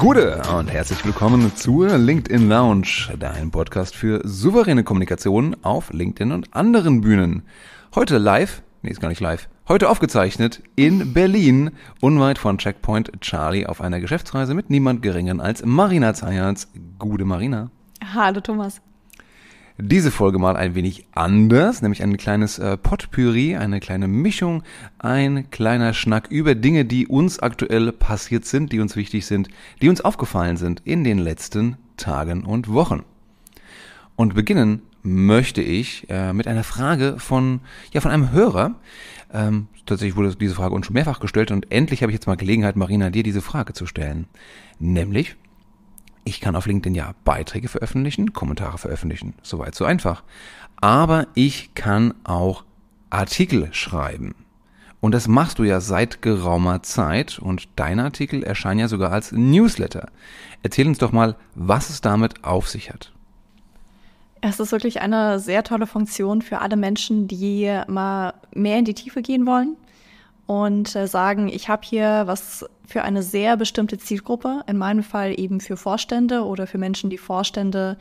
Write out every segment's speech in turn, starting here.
Gude und herzlich willkommen zur LinkedIn Lounge, dein Podcast für souveräne Kommunikation auf LinkedIn und anderen Bühnen. Heute live, nee, ist gar nicht live, heute aufgezeichnet in Berlin, unweit von Checkpoint Charlie auf einer Geschäftsreise mit niemand geringeren als Marina Zayans. Gude Marina. Hallo Thomas diese Folge mal ein wenig anders, nämlich ein kleines äh, Potpourri, eine kleine Mischung, ein kleiner Schnack über Dinge, die uns aktuell passiert sind, die uns wichtig sind, die uns aufgefallen sind in den letzten Tagen und Wochen. Und beginnen möchte ich äh, mit einer Frage von, ja, von einem Hörer. Ähm, tatsächlich wurde diese Frage uns schon mehrfach gestellt und endlich habe ich jetzt mal Gelegenheit, Marina, dir diese Frage zu stellen. Nämlich, ich kann auf LinkedIn ja Beiträge veröffentlichen, Kommentare veröffentlichen, soweit so einfach. Aber ich kann auch Artikel schreiben. Und das machst du ja seit geraumer Zeit und deine Artikel erscheinen ja sogar als Newsletter. Erzähl uns doch mal, was es damit auf sich hat. Es ist wirklich eine sehr tolle Funktion für alle Menschen, die mal mehr in die Tiefe gehen wollen, und äh, sagen, ich habe hier was für eine sehr bestimmte Zielgruppe, in meinem Fall eben für Vorstände oder für Menschen, die Vorstände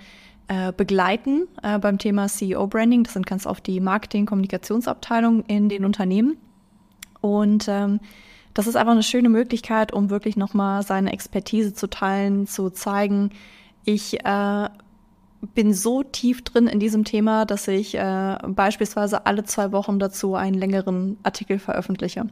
äh, begleiten äh, beim Thema CEO-Branding. Das sind ganz oft die Marketing-Kommunikationsabteilungen in den Unternehmen. Und ähm, das ist einfach eine schöne Möglichkeit, um wirklich nochmal seine Expertise zu teilen, zu zeigen, ich äh, bin so tief drin in diesem Thema, dass ich äh, beispielsweise alle zwei Wochen dazu einen längeren Artikel veröffentliche.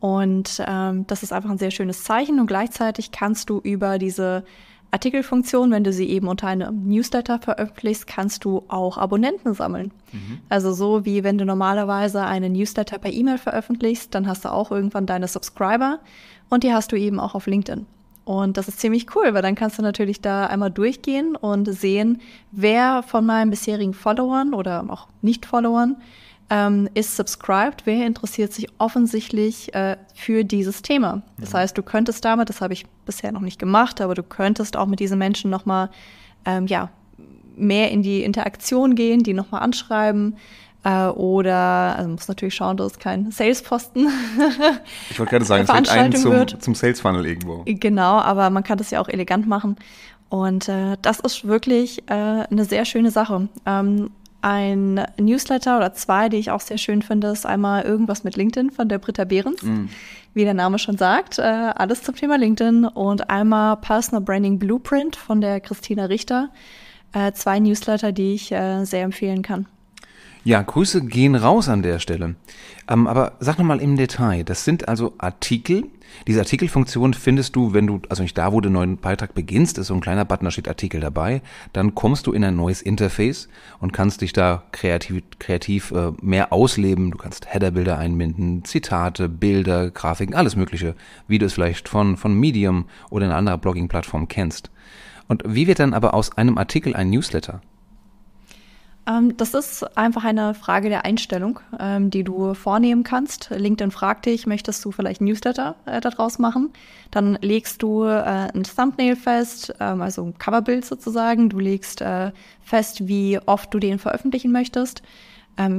Und ähm, das ist einfach ein sehr schönes Zeichen. Und gleichzeitig kannst du über diese Artikelfunktion, wenn du sie eben unter einem Newsletter veröffentlichst, kannst du auch Abonnenten sammeln. Mhm. Also so wie wenn du normalerweise einen Newsletter per E-Mail veröffentlichst, dann hast du auch irgendwann deine Subscriber und die hast du eben auch auf LinkedIn. Und das ist ziemlich cool, weil dann kannst du natürlich da einmal durchgehen und sehen, wer von meinen bisherigen Followern oder auch Nicht-Followern ähm, ist subscribed, wer interessiert sich offensichtlich äh, für dieses Thema. Das heißt, du könntest damit, das habe ich bisher noch nicht gemacht, aber du könntest auch mit diesen Menschen nochmal, ähm, ja, mehr in die Interaktion gehen, die nochmal anschreiben, äh, oder, also muss natürlich schauen, dass es kein Salesposten Ich wollte gerade sagen, es wird einen zum, zum Sales Funnel irgendwo. Genau, aber man kann das ja auch elegant machen. Und äh, das ist wirklich äh, eine sehr schöne Sache. Ähm, ein Newsletter oder zwei, die ich auch sehr schön finde, ist einmal irgendwas mit LinkedIn von der Britta Behrens. Mm. Wie der Name schon sagt, äh, alles zum Thema LinkedIn und einmal Personal Branding Blueprint von der Christina Richter. Äh, zwei Newsletter, die ich äh, sehr empfehlen kann. Ja, Grüße gehen raus an der Stelle. Ähm, aber sag nochmal im Detail, das sind also Artikel. Diese Artikelfunktion findest du, wenn du, also nicht da, wo du einen neuen Beitrag beginnst, ist so ein kleiner Button, da steht Artikel dabei, dann kommst du in ein neues Interface und kannst dich da kreativ, kreativ äh, mehr ausleben. Du kannst Headerbilder einbinden, Zitate, Bilder, Grafiken, alles Mögliche, wie du es vielleicht von, von Medium oder einer anderen Blogging-Plattform kennst. Und wie wird dann aber aus einem Artikel ein Newsletter? Ähm, das ist einfach eine Frage der Einstellung, ähm, die du vornehmen kannst. LinkedIn fragt dich, möchtest du vielleicht Newsletter äh, daraus machen? Dann legst du äh, ein Thumbnail fest, ähm, also ein Coverbild sozusagen. Du legst äh, fest, wie oft du den veröffentlichen möchtest.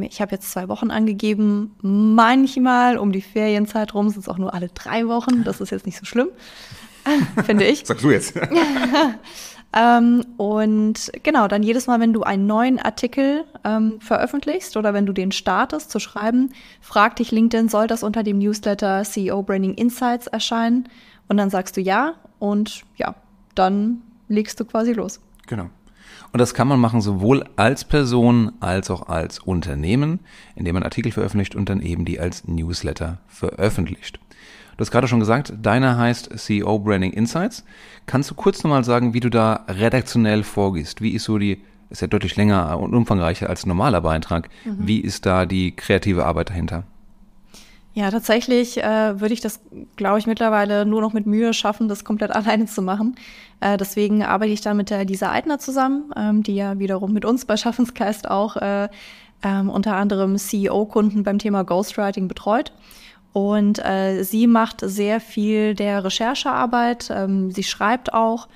ich habe jetzt zwei Wochen angegeben. Manchmal um die Ferienzeit rum sind es auch nur alle drei Wochen. Das ist jetzt nicht so schlimm, finde ich. Sagst du jetzt. Ähm, und genau, dann jedes Mal, wenn du einen neuen Artikel ähm, veröffentlichst oder wenn du den startest zu schreiben, fragt dich LinkedIn, soll das unter dem Newsletter CEO Branding Insights erscheinen? Und dann sagst du ja und ja, dann legst du quasi los. Genau. Und das kann man machen sowohl als Person als auch als Unternehmen, indem man Artikel veröffentlicht und dann eben die als Newsletter veröffentlicht. Du hast gerade schon gesagt, deiner heißt CEO Branding Insights. Kannst du kurz nochmal sagen, wie du da redaktionell vorgehst? Wie ist so die, ist ja deutlich länger und umfangreicher als normaler Beitrag. Mhm. Wie ist da die kreative Arbeit dahinter? Ja, tatsächlich äh, würde ich das, glaube ich, mittlerweile nur noch mit Mühe schaffen, das komplett alleine zu machen. Äh, deswegen arbeite ich da mit der Lisa Eitner zusammen, ähm, die ja wiederum mit uns bei Schaffensgeist auch äh, ähm, unter anderem CEO-Kunden beim Thema Ghostwriting betreut. Und äh, sie macht sehr viel der Recherchearbeit. Ähm, sie schreibt auch.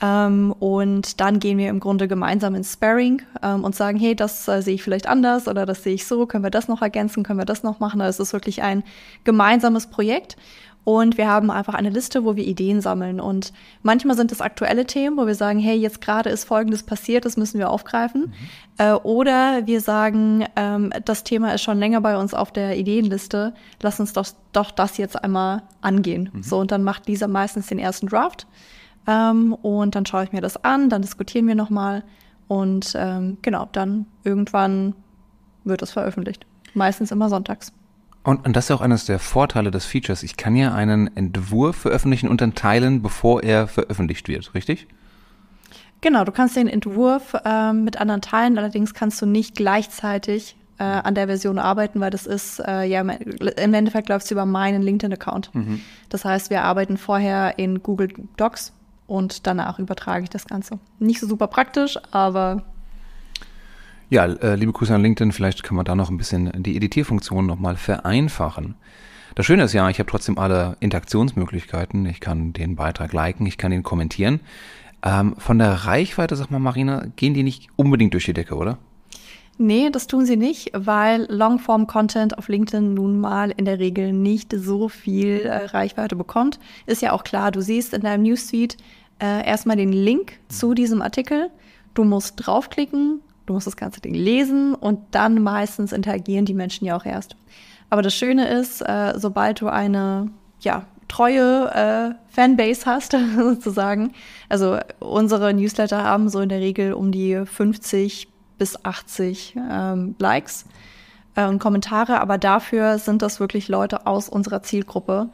Ähm, und dann gehen wir im Grunde gemeinsam ins Sparring ähm, und sagen, hey, das äh, sehe ich vielleicht anders oder das sehe ich so, können wir das noch ergänzen, können wir das noch machen. Also es ist wirklich ein gemeinsames Projekt. Und wir haben einfach eine Liste, wo wir Ideen sammeln. Und manchmal sind das aktuelle Themen, wo wir sagen, hey, jetzt gerade ist Folgendes passiert, das müssen wir aufgreifen. Mhm. Äh, oder wir sagen, ähm, das Thema ist schon länger bei uns auf der Ideenliste, lass uns doch, doch das jetzt einmal angehen. Mhm. So, und dann macht Lisa meistens den ersten Draft. Ähm, und dann schaue ich mir das an, dann diskutieren wir nochmal. Und ähm, genau, dann irgendwann wird es veröffentlicht. Meistens immer sonntags. Und, und das ist auch eines der Vorteile des Features. Ich kann ja einen Entwurf veröffentlichen und dann teilen, bevor er veröffentlicht wird, richtig? Genau, du kannst den Entwurf äh, mit anderen teilen, allerdings kannst du nicht gleichzeitig äh, mhm. an der Version arbeiten, weil das ist, äh, ja, im e-, Endeffekt läuft es über meinen LinkedIn-Account. Mhm. Das heißt, wir arbeiten vorher in Google Docs und danach übertrage ich das Ganze. Nicht so super praktisch, aber ja, äh, liebe Grüße an LinkedIn, vielleicht kann man da noch ein bisschen die Editierfunktion nochmal vereinfachen. Das Schöne ist ja, ich habe trotzdem alle Interaktionsmöglichkeiten. Ich kann den Beitrag liken, ich kann ihn kommentieren. Ähm, von der Reichweite, sag mal Marina, gehen die nicht unbedingt durch die Decke, oder? Nee, das tun sie nicht, weil Longform-Content auf LinkedIn nun mal in der Regel nicht so viel äh, Reichweite bekommt. Ist ja auch klar, du siehst in deinem Newsfeed äh, erstmal den Link zu diesem Artikel. Du musst draufklicken, Du musst das ganze Ding lesen und dann meistens interagieren die Menschen ja auch erst. Aber das Schöne ist, äh, sobald du eine ja, treue äh, Fanbase hast, sozusagen, also unsere Newsletter haben so in der Regel um die 50 bis 80 ähm, Likes und ähm, Kommentare, aber dafür sind das wirklich Leute aus unserer Zielgruppe.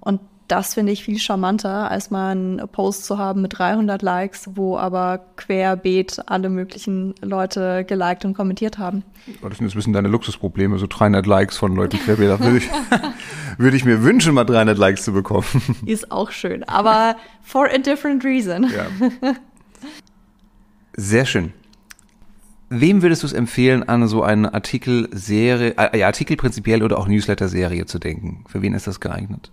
Und das finde ich viel charmanter, als mal einen Post zu haben mit 300 Likes, wo aber querbeet alle möglichen Leute geliked und kommentiert haben. Das sind jetzt ein bisschen deine Luxusprobleme, so 300 Likes von Leuten querbeet. Würde ich, würde ich mir wünschen, mal 300 Likes zu bekommen. Ist auch schön, aber for a different reason. Ja. Sehr schön. Wem würdest du es empfehlen, an so eine Artikelserie, äh, Artikel prinzipiell oder auch Newsletter-Serie zu denken? Für wen ist das geeignet?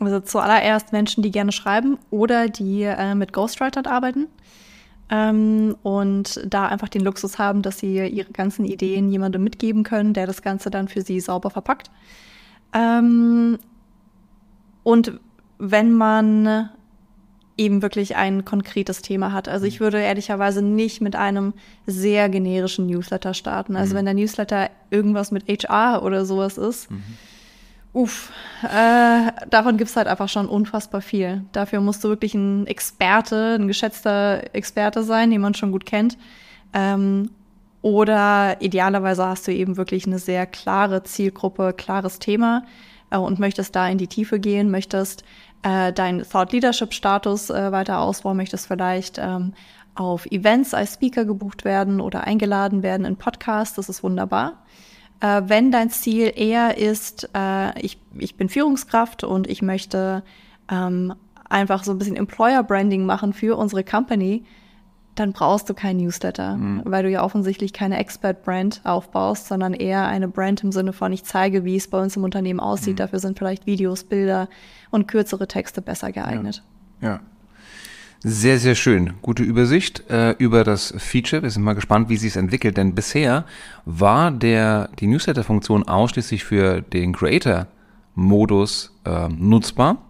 Also zuallererst Menschen, die gerne schreiben oder die äh, mit Ghostwritern arbeiten ähm, und da einfach den Luxus haben, dass sie ihre ganzen Ideen jemandem mitgeben können, der das Ganze dann für sie sauber verpackt. Ähm, und wenn man eben wirklich ein konkretes Thema hat. Also ich mhm. würde ehrlicherweise nicht mit einem sehr generischen Newsletter starten. Also mhm. wenn der Newsletter irgendwas mit HR oder sowas ist, mhm. Uff, äh, davon gibt's halt einfach schon unfassbar viel. Dafür musst du wirklich ein Experte, ein geschätzter Experte sein, den man schon gut kennt. Ähm, oder idealerweise hast du eben wirklich eine sehr klare Zielgruppe, klares Thema äh, und möchtest da in die Tiefe gehen, möchtest äh, deinen Thought Leadership Status äh, weiter ausbauen, möchtest vielleicht ähm, auf Events als Speaker gebucht werden oder eingeladen werden in Podcasts. Das ist wunderbar. Äh, wenn dein Ziel eher ist, äh, ich, ich bin Führungskraft und ich möchte ähm, einfach so ein bisschen Employer Branding machen für unsere Company, dann brauchst du keinen Newsletter, mhm. weil du ja offensichtlich keine Expert-Brand aufbaust, sondern eher eine Brand im Sinne von, ich zeige, wie es bei uns im Unternehmen aussieht. Mhm. Dafür sind vielleicht Videos, Bilder und kürzere Texte besser geeignet. ja. ja. Sehr, sehr schön. Gute Übersicht äh, über das Feature. Wir sind mal gespannt, wie sich es entwickelt, denn bisher war der, die Newsletter-Funktion ausschließlich für den Creator-Modus äh, nutzbar.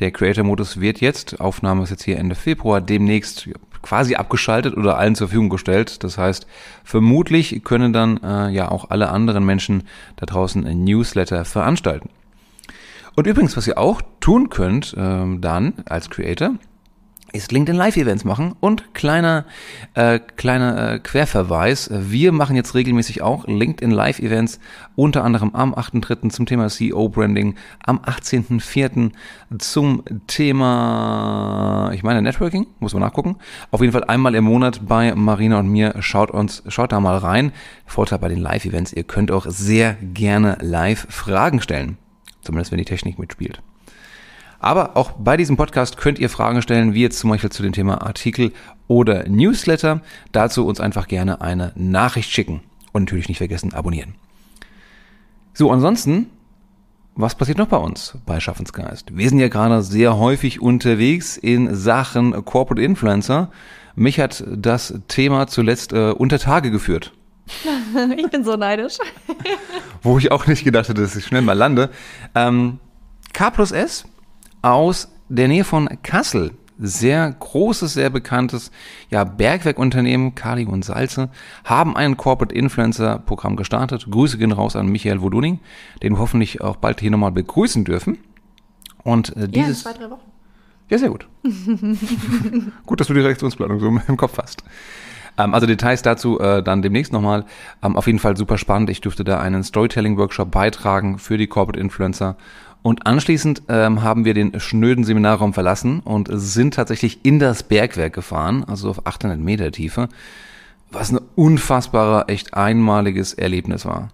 Der Creator-Modus wird jetzt, Aufnahme ist jetzt hier Ende Februar, demnächst quasi abgeschaltet oder allen zur Verfügung gestellt. Das heißt, vermutlich können dann äh, ja auch alle anderen Menschen da draußen ein Newsletter veranstalten. Und übrigens, was ihr auch tun könnt, äh, dann als Creator, ist LinkedIn Live-Events machen. Und kleiner, äh, kleiner äh, Querverweis, wir machen jetzt regelmäßig auch LinkedIn Live-Events, unter anderem am 8.3. zum Thema CEO-Branding, am 18.4. zum Thema, ich meine, Networking, muss man nachgucken. Auf jeden Fall einmal im Monat bei Marina und mir. Schaut uns, schaut da mal rein. Vorteil bei den Live-Events, ihr könnt auch sehr gerne live Fragen stellen. Zumindest wenn die Technik mitspielt. Aber auch bei diesem Podcast könnt ihr Fragen stellen, wie jetzt zum Beispiel zu dem Thema Artikel oder Newsletter. Dazu uns einfach gerne eine Nachricht schicken und natürlich nicht vergessen abonnieren. So, ansonsten, was passiert noch bei uns bei Schaffensgeist? Wir sind ja gerade sehr häufig unterwegs in Sachen Corporate Influencer. Mich hat das Thema zuletzt äh, unter Tage geführt. Ich bin so neidisch. Wo ich auch nicht gedacht hätte, dass ich schnell mal lande. Ähm, K plus S aus der Nähe von Kassel. Sehr großes, sehr bekanntes ja, Bergwerkunternehmen, Kali und Salze, haben ein Corporate Influencer Programm gestartet. Grüße gehen raus an Michael Woduning, den wir hoffentlich auch bald hier nochmal begrüßen dürfen. Und äh, dieses. Ja, zwei, drei Wochen. Ja, sehr gut. gut, dass du die Reaktionsplanung so im Kopf hast ähm, also Details dazu äh, dann demnächst nochmal. Ähm, auf jeden Fall super spannend. Ich dürfte da einen Storytelling-Workshop beitragen für die Corporate Influencer und anschließend ähm, haben wir den schnöden Seminarraum verlassen und sind tatsächlich in das Bergwerk gefahren, also auf 800 Meter Tiefe, was ein unfassbarer, echt einmaliges Erlebnis war.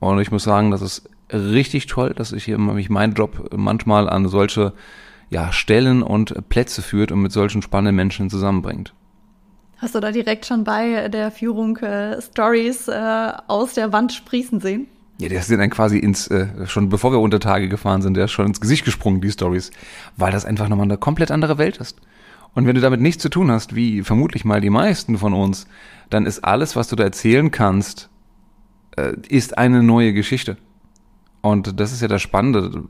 Und ich muss sagen, das ist richtig toll, dass ich hier mich mein Job manchmal an solche ja, Stellen und Plätze führt und mit solchen spannenden Menschen zusammenbringt. Hast du da direkt schon bei der Führung äh, Stories äh, aus der Wand sprießen sehen? Ja, der ist dann quasi ins, äh, schon bevor wir unter Tage gefahren sind, der ist schon ins Gesicht gesprungen, die Stories, weil das einfach nochmal eine komplett andere Welt ist. Und wenn du damit nichts zu tun hast, wie vermutlich mal die meisten von uns, dann ist alles, was du da erzählen kannst, äh, ist eine neue Geschichte. Und das ist ja das Spannende.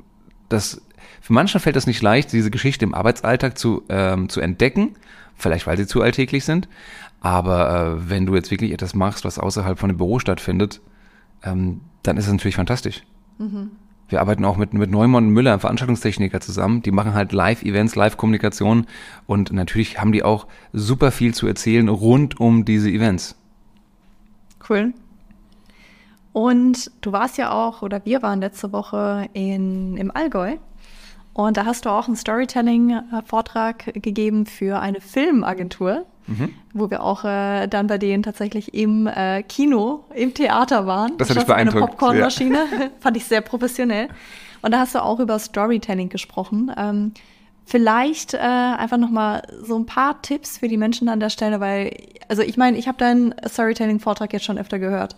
Das, für manche fällt das nicht leicht, diese Geschichte im Arbeitsalltag zu, ähm, zu entdecken, vielleicht weil sie zu alltäglich sind. Aber äh, wenn du jetzt wirklich etwas machst, was außerhalb von dem Büro stattfindet, ähm, dann ist es natürlich fantastisch. Mhm. Wir arbeiten auch mit, mit Neumann und Müller, Veranstaltungstechniker, zusammen. Die machen halt Live-Events, Live-Kommunikation und natürlich haben die auch super viel zu erzählen rund um diese Events. Cool. Und du warst ja auch, oder wir waren letzte Woche in, im Allgäu. Und da hast du auch einen Storytelling-Vortrag gegeben für eine Filmagentur, mhm. wo wir auch äh, dann bei denen tatsächlich im äh, Kino, im Theater waren. Das hat mich beeindruckt. Eine Popcornmaschine, ja. fand ich sehr professionell. Und da hast du auch über Storytelling gesprochen. Ähm, vielleicht äh, einfach noch mal so ein paar Tipps für die Menschen an der Stelle, weil also ich meine, ich habe deinen Storytelling-Vortrag jetzt schon öfter gehört.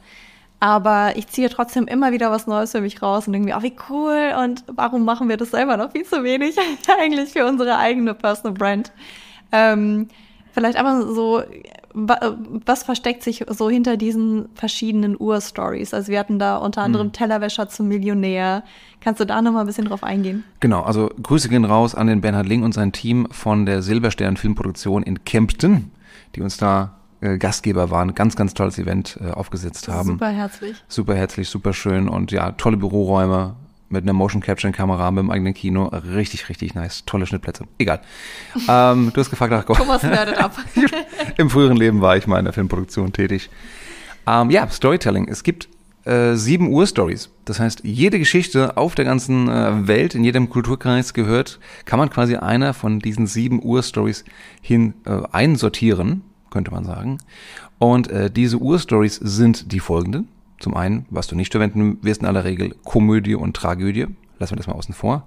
Aber ich ziehe trotzdem immer wieder was Neues für mich raus und irgendwie, oh, wie cool und warum machen wir das selber noch viel zu wenig eigentlich für unsere eigene Personal Brand? Ähm, vielleicht aber so, was versteckt sich so hinter diesen verschiedenen Ur-Stories? Also wir hatten da unter hm. anderem hm. Tellerwäscher zum Millionär. Kannst du da nochmal ein bisschen drauf eingehen? Genau, also Grüße gehen raus an den Bernhard Ling und sein Team von der Silberstern Filmproduktion in Kempten, die uns da äh, Gastgeber waren, ganz, ganz tolles Event äh, aufgesetzt haben. Super herzlich. Super herzlich, super schön und ja, tolle Büroräume mit einer Motion Capturing Kamera, mit dem eigenen Kino. Richtig, richtig nice. Tolle Schnittplätze. Egal. ähm, du hast gefragt ach Gott. Thomas nerdet ab. Im früheren Leben war ich mal in der Filmproduktion tätig. Ähm, ja, Storytelling. Es gibt äh, sieben Uhr Stories. Das heißt, jede Geschichte auf der ganzen äh, Welt, in jedem Kulturkreis gehört, kann man quasi einer von diesen sieben Uhr Stories hin äh, einsortieren könnte man sagen. Und äh, diese Urstories sind die folgenden. Zum einen, was du nicht verwenden wirst in aller Regel, Komödie und Tragödie. Lassen wir das mal außen vor.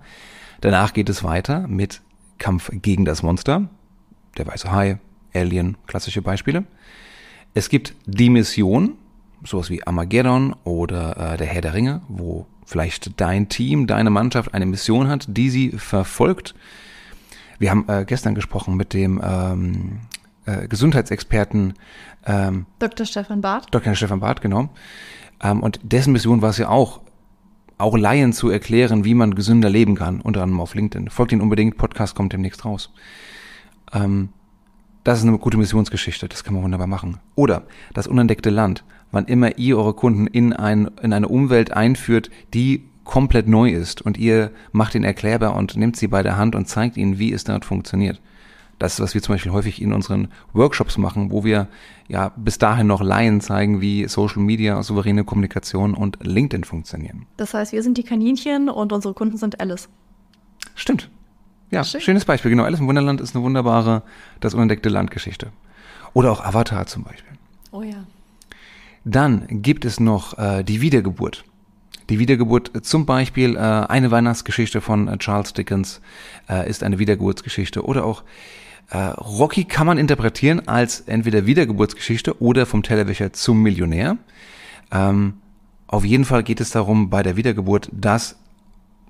Danach geht es weiter mit Kampf gegen das Monster. Der weiße Hai, Alien, klassische Beispiele. Es gibt die Mission, sowas wie Armageddon oder äh, der Herr der Ringe, wo vielleicht dein Team, deine Mannschaft eine Mission hat, die sie verfolgt. Wir haben äh, gestern gesprochen mit dem ähm, äh, Gesundheitsexperten. Ähm, Dr. Stefan Barth. Dr. Stefan Barth, genau. Ähm, und dessen Mission war es ja auch, auch Laien zu erklären, wie man gesünder leben kann, unter anderem auf LinkedIn. Folgt ihn unbedingt, Podcast kommt demnächst raus. Ähm, das ist eine gute Missionsgeschichte, das kann man wunderbar machen. Oder das unentdeckte Land, wann immer ihr eure Kunden in, ein, in eine Umwelt einführt, die komplett neu ist und ihr macht ihn erklärbar und nehmt sie bei der Hand und zeigt ihnen, wie es dort funktioniert. Das ist, was wir zum Beispiel häufig in unseren Workshops machen, wo wir ja bis dahin noch Laien zeigen, wie Social Media, souveräne Kommunikation und LinkedIn funktionieren. Das heißt, wir sind die Kaninchen und unsere Kunden sind Alice. Stimmt. Ja, Schön. schönes Beispiel. Genau, Alice im Wunderland ist eine wunderbare, das unentdeckte Landgeschichte. Oder auch Avatar zum Beispiel. Oh ja. Dann gibt es noch äh, die Wiedergeburt. Die Wiedergeburt äh, zum Beispiel, äh, eine Weihnachtsgeschichte von äh, Charles Dickens äh, ist eine Wiedergeburtsgeschichte oder auch äh, Rocky kann man interpretieren als entweder Wiedergeburtsgeschichte oder vom Tellerwäscher zum Millionär. Ähm, auf jeden Fall geht es darum bei der Wiedergeburt, dass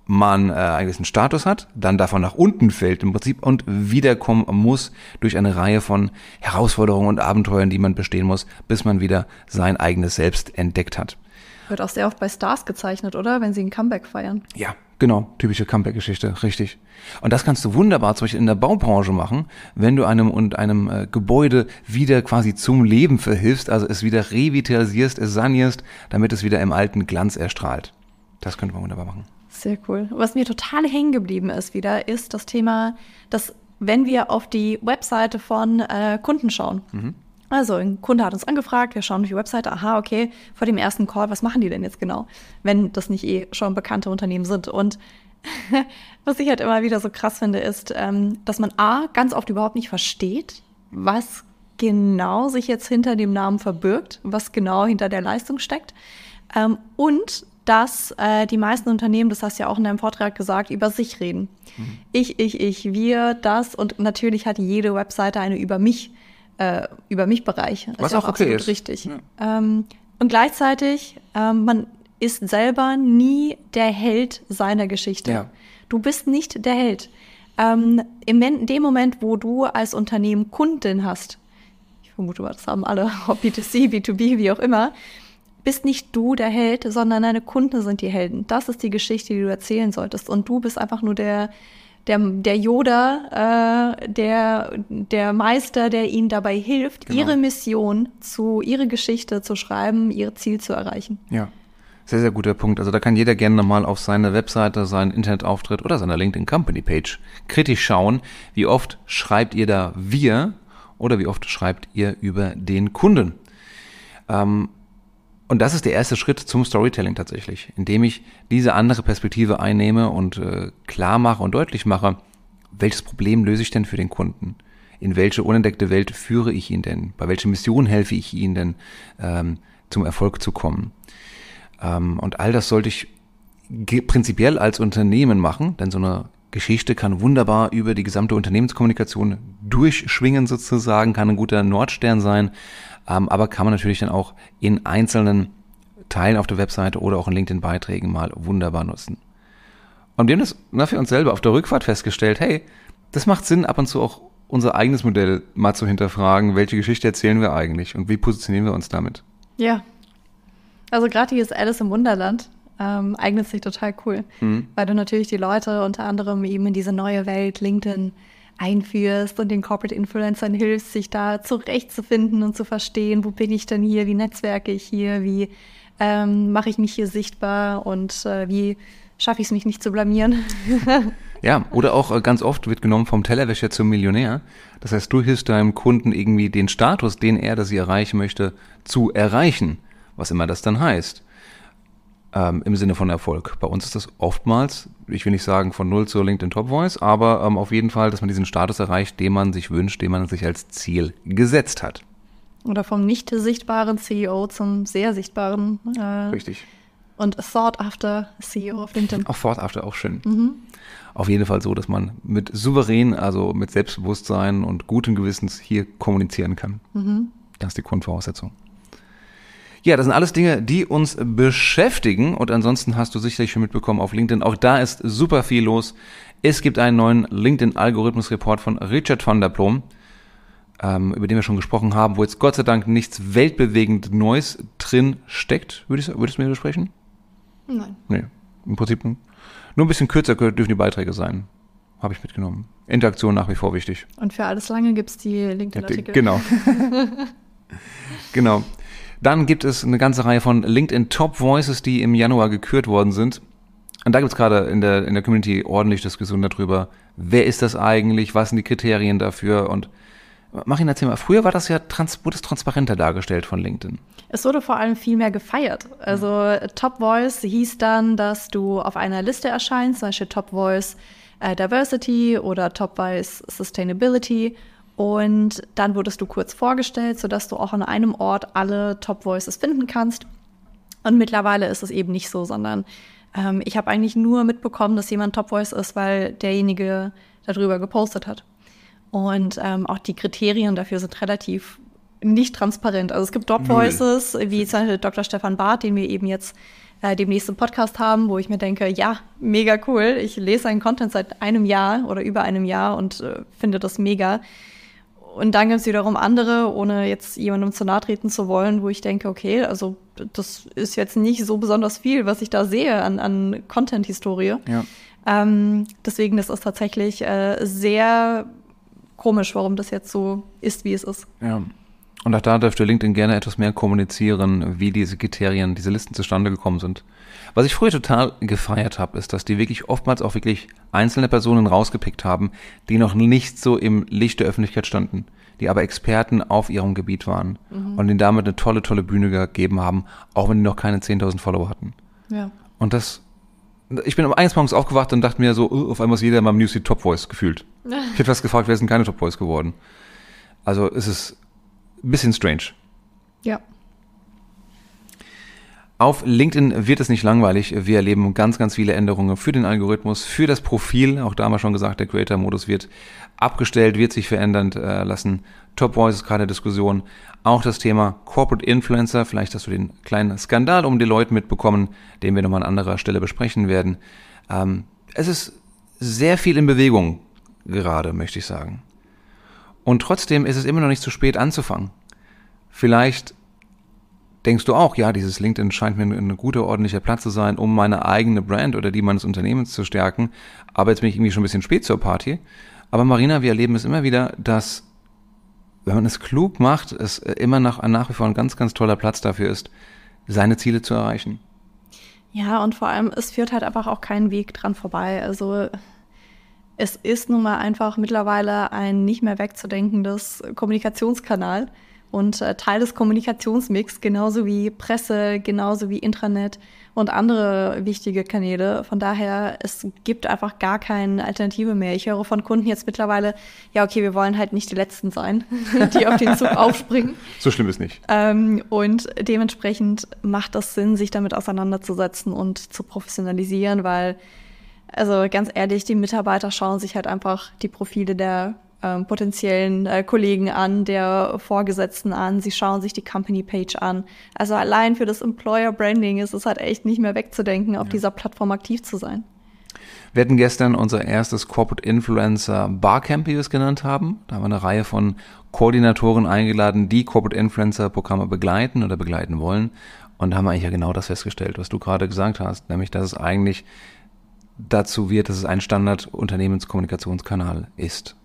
man äh, einen gewissen Status hat, dann davon nach unten fällt im Prinzip und wiederkommen muss durch eine Reihe von Herausforderungen und Abenteuern, die man bestehen muss, bis man wieder sein eigenes Selbst entdeckt hat. Wird auch sehr oft bei Stars gezeichnet, oder? Wenn sie ein Comeback feiern. Ja, genau. Typische Comeback-Geschichte, richtig. Und das kannst du wunderbar zum Beispiel in der Baubranche machen, wenn du einem und einem äh, Gebäude wieder quasi zum Leben verhilfst, also es wieder revitalisierst, es sanierst, damit es wieder im alten Glanz erstrahlt. Das könnte man wunderbar machen. Sehr cool. Was mir total hängen geblieben ist wieder, ist das Thema, dass wenn wir auf die Webseite von äh, Kunden schauen, mhm also, ein Kunde hat uns angefragt, wir schauen auf die Webseite, aha, okay, vor dem ersten Call, was machen die denn jetzt genau, wenn das nicht eh schon bekannte Unternehmen sind? Und was ich halt immer wieder so krass finde, ist, ähm, dass man A, ganz oft überhaupt nicht versteht, was genau sich jetzt hinter dem Namen verbirgt, was genau hinter der Leistung steckt. Ähm, und dass äh, die meisten Unternehmen, das hast du ja auch in deinem Vortrag gesagt, über sich reden. Mhm. Ich, ich, ich, wir, das und natürlich hat jede Webseite eine über mich äh, über mich Bereich. Was auch, auch okay ist. Richtig. Ja. Ähm, und gleichzeitig, ähm, man ist selber nie der Held seiner Geschichte. Ja. Du bist nicht der Held. Ähm, in dem Moment, wo du als Unternehmen Kunden hast, ich vermute mal, das haben alle, ob B2C, B2B, wie auch immer, bist nicht du der Held, sondern deine Kunden sind die Helden. Das ist die Geschichte, die du erzählen solltest. Und du bist einfach nur der, der, der Yoda, äh, der, der Meister, der ihnen dabei hilft, genau. ihre Mission zu, ihre Geschichte zu schreiben, ihr Ziel zu erreichen. Ja. Sehr, sehr guter Punkt. Also da kann jeder gerne nochmal auf seine Webseite, seinen Internetauftritt oder seiner LinkedIn Company Page kritisch schauen. Wie oft schreibt ihr da wir oder wie oft schreibt ihr über den Kunden? Ähm, und das ist der erste Schritt zum Storytelling tatsächlich, indem ich diese andere Perspektive einnehme und äh, klar mache und deutlich mache, welches Problem löse ich denn für den Kunden? In welche unentdeckte Welt führe ich ihn denn? Bei welcher Mission helfe ich ihm denn, ähm, zum Erfolg zu kommen? Ähm, und all das sollte ich prinzipiell als Unternehmen machen, denn so eine Geschichte kann wunderbar über die gesamte Unternehmenskommunikation durchschwingen sozusagen, kann ein guter Nordstern sein, ähm, aber kann man natürlich dann auch in einzelnen Teilen auf der Webseite oder auch in LinkedIn-Beiträgen mal wunderbar nutzen. Und wir haben das für uns selber auf der Rückfahrt festgestellt, hey, das macht Sinn, ab und zu auch unser eigenes Modell mal zu hinterfragen, welche Geschichte erzählen wir eigentlich und wie positionieren wir uns damit. Ja. Also gerade dieses Alice im Wunderland ähm, eignet sich total cool, mhm. weil du natürlich die Leute unter anderem eben in diese neue Welt, LinkedIn, einführst und den Corporate Influencern hilfst, sich da zurechtzufinden und zu verstehen, wo bin ich denn hier, wie netzwerke ich hier, wie ähm, mache ich mich hier sichtbar und äh, wie schaffe ich es mich nicht zu blamieren. ja, oder auch äh, ganz oft wird genommen vom Tellerwäscher zum Millionär. Das heißt, du hilfst deinem Kunden irgendwie den Status, den er oder sie erreichen möchte, zu erreichen, was immer das dann heißt. Ähm, Im Sinne von Erfolg. Bei uns ist das oftmals ich will nicht sagen von null zur LinkedIn Top Voice, aber ähm, auf jeden Fall, dass man diesen Status erreicht, den man sich wünscht, den man sich als Ziel gesetzt hat. Oder vom nicht sichtbaren CEO zum sehr sichtbaren. Äh, Richtig. Und Thought After CEO auf LinkedIn. Auch Thought After, auch schön. Mhm. Auf jeden Fall so, dass man mit souverän, also mit Selbstbewusstsein und gutem Gewissens hier kommunizieren kann. Mhm. Das ist die Grundvoraussetzung. Ja, das sind alles Dinge, die uns beschäftigen. Und ansonsten hast du sicherlich schon mitbekommen auf LinkedIn. Auch da ist super viel los. Es gibt einen neuen LinkedIn-Algorithmus-Report von Richard van der Plom, ähm, über den wir schon gesprochen haben, wo jetzt Gott sei Dank nichts weltbewegend Neues drin steckt. Würdest, würdest du mir widersprechen? Nein. Nee, im Prinzip nur ein bisschen kürzer dürfen die Beiträge sein. Habe ich mitgenommen. Interaktion nach wie vor wichtig. Und für alles lange gibt es die LinkedIn-Artikel. Genau. genau. Dann gibt es eine ganze Reihe von LinkedIn Top Voices, die im Januar gekürt worden sind. Und da gibt es gerade in der, in der Community ordentlich Diskussionen darüber, wer ist das eigentlich, was sind die Kriterien dafür und äh, Mach ihn erzähl mal. Früher war das ja trans wurde es transparenter dargestellt von LinkedIn. Es wurde vor allem viel mehr gefeiert. Also mhm. Top Voice hieß dann, dass du auf einer Liste erscheinst, zum Beispiel Top Voice äh, Diversity oder Top Voice Sustainability und dann wurdest du kurz vorgestellt, sodass du auch an einem Ort alle Top Voices finden kannst. Und mittlerweile ist es eben nicht so, sondern ähm, ich habe eigentlich nur mitbekommen, dass jemand Top Voice ist, weil derjenige darüber gepostet hat. Und ähm, auch die Kriterien dafür sind relativ nicht transparent. Also es gibt Top Voices, Null. wie zum Beispiel Dr. Stefan Barth, den wir eben jetzt äh, demnächst im Podcast haben, wo ich mir denke, ja, mega cool. Ich lese seinen Content seit einem Jahr oder über einem Jahr und äh, finde das mega. Und dann gibt es wiederum andere, ohne jetzt jemandem zu nahe treten zu wollen, wo ich denke, okay, also das ist jetzt nicht so besonders viel, was ich da sehe an, an Content-Historie. Ja. Ähm, deswegen, das ist tatsächlich äh, sehr komisch, warum das jetzt so ist, wie es ist. Ja. Und auch da dürfte LinkedIn gerne etwas mehr kommunizieren, wie diese Kriterien, diese Listen zustande gekommen sind. Was ich früher total gefeiert habe, ist, dass die wirklich oftmals auch wirklich einzelne Personen rausgepickt haben, die noch nicht so im Licht der Öffentlichkeit standen, die aber Experten auf ihrem Gebiet waren mhm. und denen damit eine tolle, tolle Bühne gegeben haben, auch wenn die noch keine 10.000 Follower hatten. Ja. Und das ich bin um eines Morgens aufgewacht und dachte mir so, oh, auf einmal ist jeder in meinem Newsfeed Top Voice gefühlt. Ich hätte fast gefragt, wer ist denn keine Top Voice geworden? Also ist es bisschen strange. Ja. Auf LinkedIn wird es nicht langweilig. Wir erleben ganz, ganz viele Änderungen für den Algorithmus, für das Profil. Auch da haben wir schon gesagt, der Creator-Modus wird abgestellt, wird sich verändern äh, lassen. Top Voice ist gerade Diskussion. Auch das Thema Corporate Influencer. Vielleicht hast du den kleinen Skandal um die Leute mitbekommen, den wir nochmal an anderer Stelle besprechen werden. Ähm, es ist sehr viel in Bewegung gerade, möchte ich sagen. Und trotzdem ist es immer noch nicht zu spät anzufangen. Vielleicht denkst du auch, ja, dieses LinkedIn scheint mir ein guter, ordentlicher Platz zu sein, um meine eigene Brand oder die meines Unternehmens zu stärken. Aber jetzt bin ich irgendwie schon ein bisschen spät zur Party. Aber Marina, wir erleben es immer wieder, dass wenn man es klug macht, es immer noch nach wie vor ein ganz, ganz toller Platz dafür ist, seine Ziele zu erreichen. Ja, und vor allem, es führt halt einfach auch keinen Weg dran vorbei. Also es ist nun mal einfach mittlerweile ein nicht mehr wegzudenkendes Kommunikationskanal und äh, Teil des Kommunikationsmix, genauso wie Presse, genauso wie Intranet und andere wichtige Kanäle. Von daher, es gibt einfach gar keine Alternative mehr. Ich höre von Kunden jetzt mittlerweile, ja, okay, wir wollen halt nicht die Letzten sein, die auf den Zug aufspringen. So schlimm ist nicht. Ähm, und dementsprechend macht das Sinn, sich damit auseinanderzusetzen und zu professionalisieren, weil also ganz ehrlich, die Mitarbeiter schauen sich halt einfach die Profile der ähm, potenziellen äh, Kollegen an, der Vorgesetzten an, sie schauen sich die Company Page an. Also allein für das Employer Branding ist es halt echt nicht mehr wegzudenken, auf ja. dieser Plattform aktiv zu sein. Wir hatten gestern unser erstes Corporate Influencer Barcamp, wie wir es genannt haben. Da haben wir eine Reihe von Koordinatoren eingeladen, die Corporate Influencer Programme begleiten oder begleiten wollen. Und da haben wir eigentlich ja genau das festgestellt, was du gerade gesagt hast, nämlich dass es eigentlich dazu wird, dass es ein Standard-Unternehmenskommunikationskanal ist.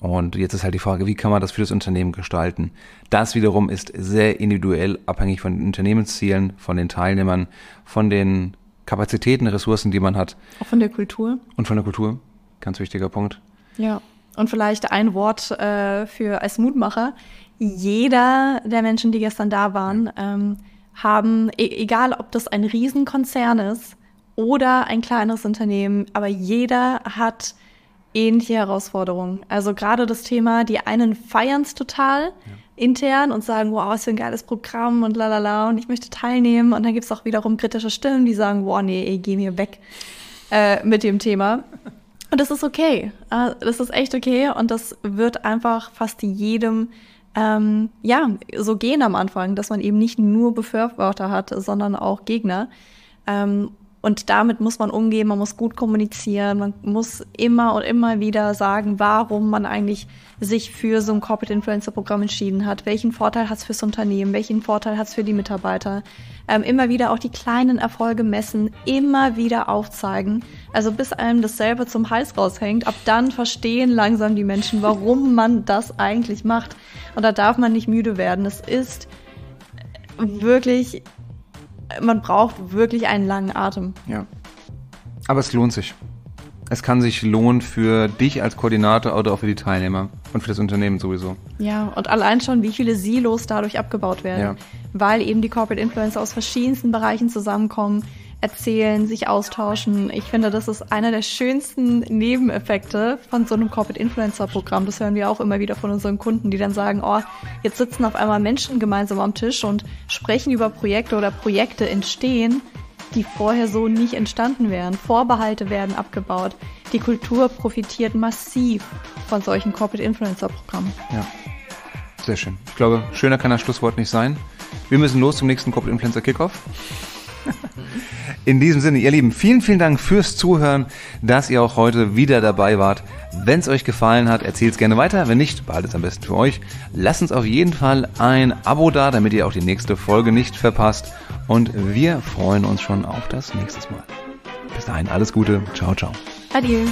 Und jetzt ist halt die Frage, wie kann man das für das Unternehmen gestalten? Das wiederum ist sehr individuell abhängig von den Unternehmenszielen, von den Teilnehmern, von den Kapazitäten, Ressourcen, die man hat. Auch von der Kultur. Und von der Kultur, ganz wichtiger Punkt. Ja, und vielleicht ein Wort äh, für als Mutmacher. Jeder der Menschen, die gestern da waren, ähm, haben, e egal ob das ein Riesenkonzern ist, oder ein kleineres Unternehmen, aber jeder hat ähnliche Herausforderungen. Also gerade das Thema, die einen feiern es total ja. intern und sagen, wow, ist für ein geiles Programm und lalala und ich möchte teilnehmen. Und dann gibt es auch wiederum kritische Stimmen, die sagen, wow, nee, ey, geh mir weg äh, mit dem Thema. Und das ist okay. Äh, das ist echt okay und das wird einfach fast jedem ähm, ja, so gehen am Anfang, dass man eben nicht nur Befürworter hat, sondern auch Gegner. Ähm, und damit muss man umgehen, man muss gut kommunizieren, man muss immer und immer wieder sagen, warum man eigentlich sich für so ein Corporate Influencer Programm entschieden hat, welchen Vorteil hat es fürs Unternehmen, welchen Vorteil hat es für die Mitarbeiter. Ähm, immer wieder auch die kleinen Erfolge messen, immer wieder aufzeigen. Also bis einem dasselbe zum Hals raushängt, ab dann verstehen langsam die Menschen, warum man das eigentlich macht. Und da darf man nicht müde werden. Es ist wirklich man braucht wirklich einen langen Atem. Ja. Aber es lohnt sich. Es kann sich lohnen für dich als Koordinator oder auch für die Teilnehmer und für das Unternehmen sowieso. Ja, und allein schon, wie viele Silos dadurch abgebaut werden, ja. weil eben die Corporate Influencer aus verschiedensten Bereichen zusammenkommen, erzählen, sich austauschen. Ich finde, das ist einer der schönsten Nebeneffekte von so einem Corporate Influencer Programm. Das hören wir auch immer wieder von unseren Kunden, die dann sagen, oh, jetzt sitzen auf einmal Menschen gemeinsam am Tisch und sprechen über Projekte oder Projekte entstehen, die vorher so nicht entstanden wären. Vorbehalte werden abgebaut. Die Kultur profitiert massiv von solchen Corporate Influencer Programmen. Ja. Sehr schön. Ich glaube, schöner kann das Schlusswort nicht sein. Wir müssen los zum nächsten Corporate Influencer Kickoff. In diesem Sinne, ihr Lieben, vielen, vielen Dank fürs Zuhören, dass ihr auch heute wieder dabei wart. Wenn es euch gefallen hat, erzählt es gerne weiter. Wenn nicht, behaltet es am besten für euch. Lasst uns auf jeden Fall ein Abo da, damit ihr auch die nächste Folge nicht verpasst. Und wir freuen uns schon auf das nächste Mal. Bis dahin, alles Gute. Ciao, ciao. Adieu.